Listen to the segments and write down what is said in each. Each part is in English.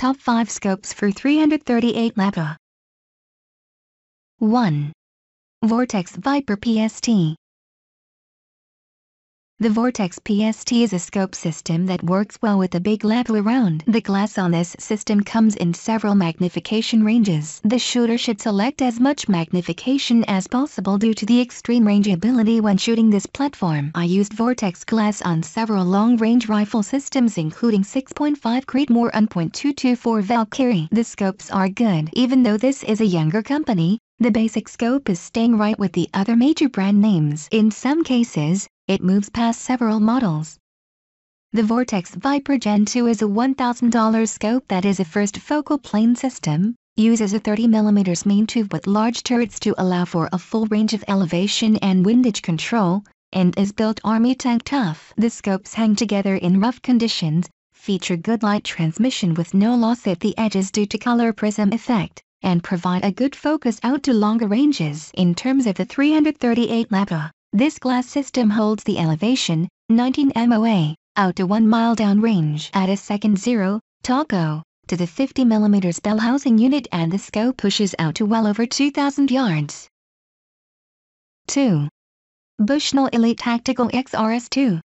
Top 5 Scopes for 338 LAPA 1. Vortex Viper PST the Vortex PST is a scope system that works well with the big level around. The glass on this system comes in several magnification ranges. The shooter should select as much magnification as possible due to the extreme range ability when shooting this platform. I used Vortex glass on several long-range rifle systems including 6.5 Creedmoor and .224 Valkyrie. The scopes are good. Even though this is a younger company, the basic scope is staying right with the other major brand names. In some cases, it moves past several models. The Vortex Viper Gen 2 is a $1,000 scope that is a first focal plane system, uses a 30mm main tube with large turrets to allow for a full range of elevation and windage control, and is built Army tank tough. The scopes hang together in rough conditions, feature good light transmission with no loss at the edges due to color prism effect, and provide a good focus out to longer ranges. In terms of the 338 LAPA, this glass system holds the elevation, 19 MOA, out to 1 mile downrange at a second zero, Taco, to the 50 mm bell housing unit and the scope pushes out to well over 2,000 yards. 2. Bushnell Elite Tactical XRS-2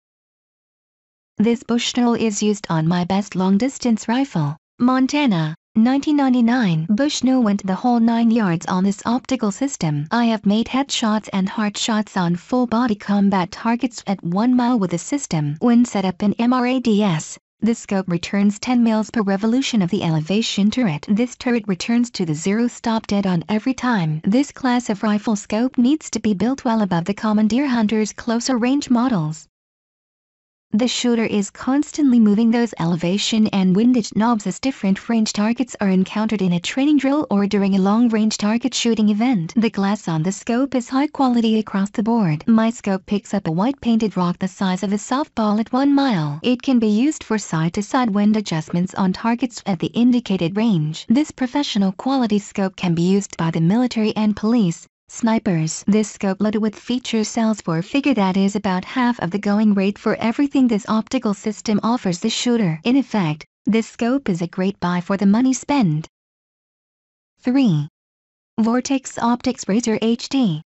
This Bushnell is used on my best long-distance rifle, Montana, 1999 Bushnell went the whole nine yards on this optical system. I have made headshots and heart shots on full body combat targets at 1 mile with the system. When set up in MRADS, the scope returns 10 miles per revolution of the elevation turret. This turret returns to the zero stop dead on every time. This class of rifle scope needs to be built well above the commandeer hunter's closer range models. The shooter is constantly moving those elevation and windage knobs as different range targets are encountered in a training drill or during a long-range target shooting event. The glass on the scope is high quality across the board. My scope picks up a white painted rock the size of a softball at 1 mile. It can be used for side-to-side -side wind adjustments on targets at the indicated range. This professional quality scope can be used by the military and police, Snipers. This scope loaded with features sells for a figure that is about half of the going rate for everything this optical system offers the shooter. In effect, this scope is a great buy for the money spent. 3. Vortex Optics Razor HD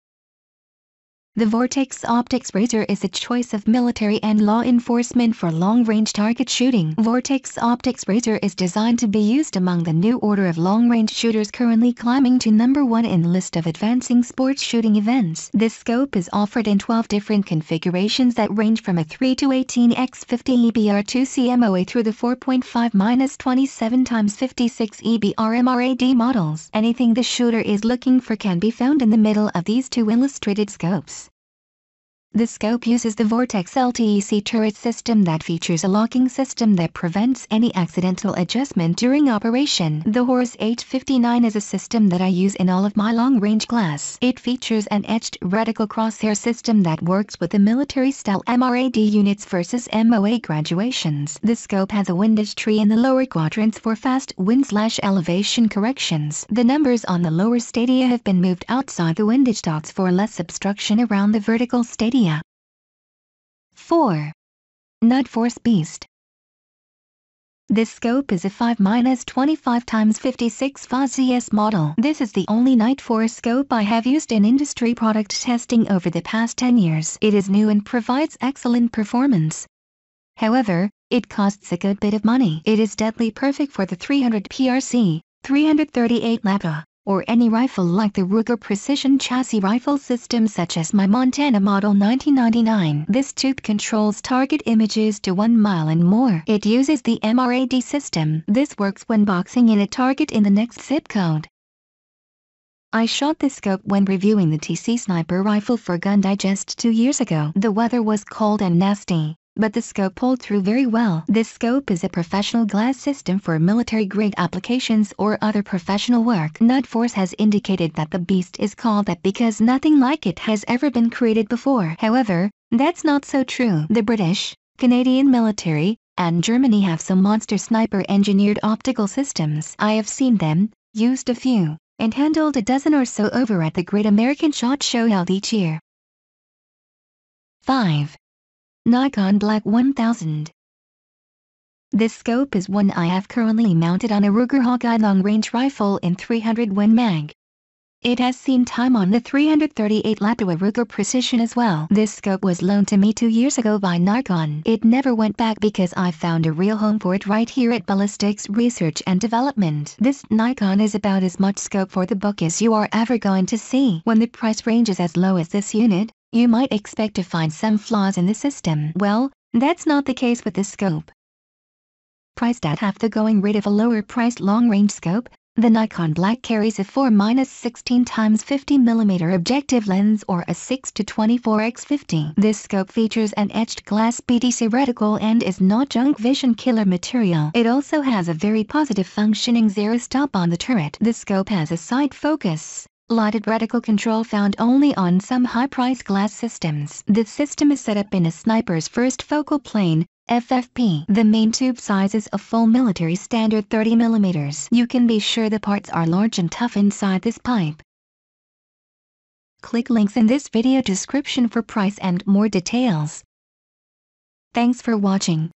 the Vortex Optics Razor is a choice of military and law enforcement for long-range target shooting. Vortex Optics Razor is designed to be used among the new order of long-range shooters currently climbing to number one in list of advancing sports shooting events. This scope is offered in 12 different configurations that range from a 3 to 18x50 EBR2 CMOA through the 4.5-27 x 56 EBR MRAD models. Anything the shooter is looking for can be found in the middle of these two illustrated scopes. The scope uses the Vortex LTEC turret system that features a locking system that prevents any accidental adjustment during operation. The Horus 859 is a system that I use in all of my long-range glass. It features an etched reticle crosshair system that works with the military-style MRAD units versus MOA graduations. The scope has a windage tree in the lower quadrants for fast wind slash elevation corrections. The numbers on the lower stadia have been moved outside the windage dots for less obstruction around the vertical stadia 4. Nut Force Beast. This scope is a 5-25 x 56 FAS model. This is the only Night Force scope I have used in industry product testing over the past 10 years. It is new and provides excellent performance. However, it costs a good bit of money. It is deadly perfect for the 300 PRC, 338 LAPA, or any rifle like the Ruger Precision Chassis Rifle System such as my Montana Model 1999. This tube controls target images to 1 mile and more. It uses the MRAD system. This works when boxing in a target in the next zip code. I shot this scope when reviewing the TC Sniper rifle for Gun Digest two years ago. The weather was cold and nasty but the scope pulled through very well. This scope is a professional glass system for military-grade applications or other professional work. Nutforce has indicated that the beast is called that because nothing like it has ever been created before. However, that's not so true. The British, Canadian military, and Germany have some monster sniper engineered optical systems. I have seen them, used a few, and handled a dozen or so over at the Great American Shot Show held each year. 5. Nikon Black 1000. This scope is one I have currently mounted on a Ruger Hawkeye long-range rifle in 300 Win Mag. It has seen time on the 338 Lapua Ruger Precision as well. This scope was loaned to me two years ago by Nikon. It never went back because I found a real home for it right here at Ballistics Research and Development. This Nikon is about as much scope for the buck as you are ever going to see. When the price range is as low as this unit, you might expect to find some flaws in the system. Well, that's not the case with this scope. Priced at half the going rate of a lower-priced long-range scope, the Nikon Black carries a 4-16 x 50mm objective lens or a 6 24x50. This scope features an etched glass BDC reticle and is not junk vision killer material. It also has a very positive functioning zero stop on the turret. The scope has a side focus, lighted reticle control found only on some high priced glass systems. This system is set up in a sniper's first focal plane, FFP. The main tube size is a full military standard 30mm. You can be sure the parts are large and tough inside this pipe. Click links in this video description for price and more details. Thanks for watching.